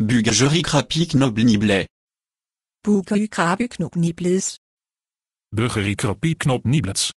Bougagerie Krapieknobniblé. Bougerie Krapieknobniblés. Burgerie Krapieknobniblets.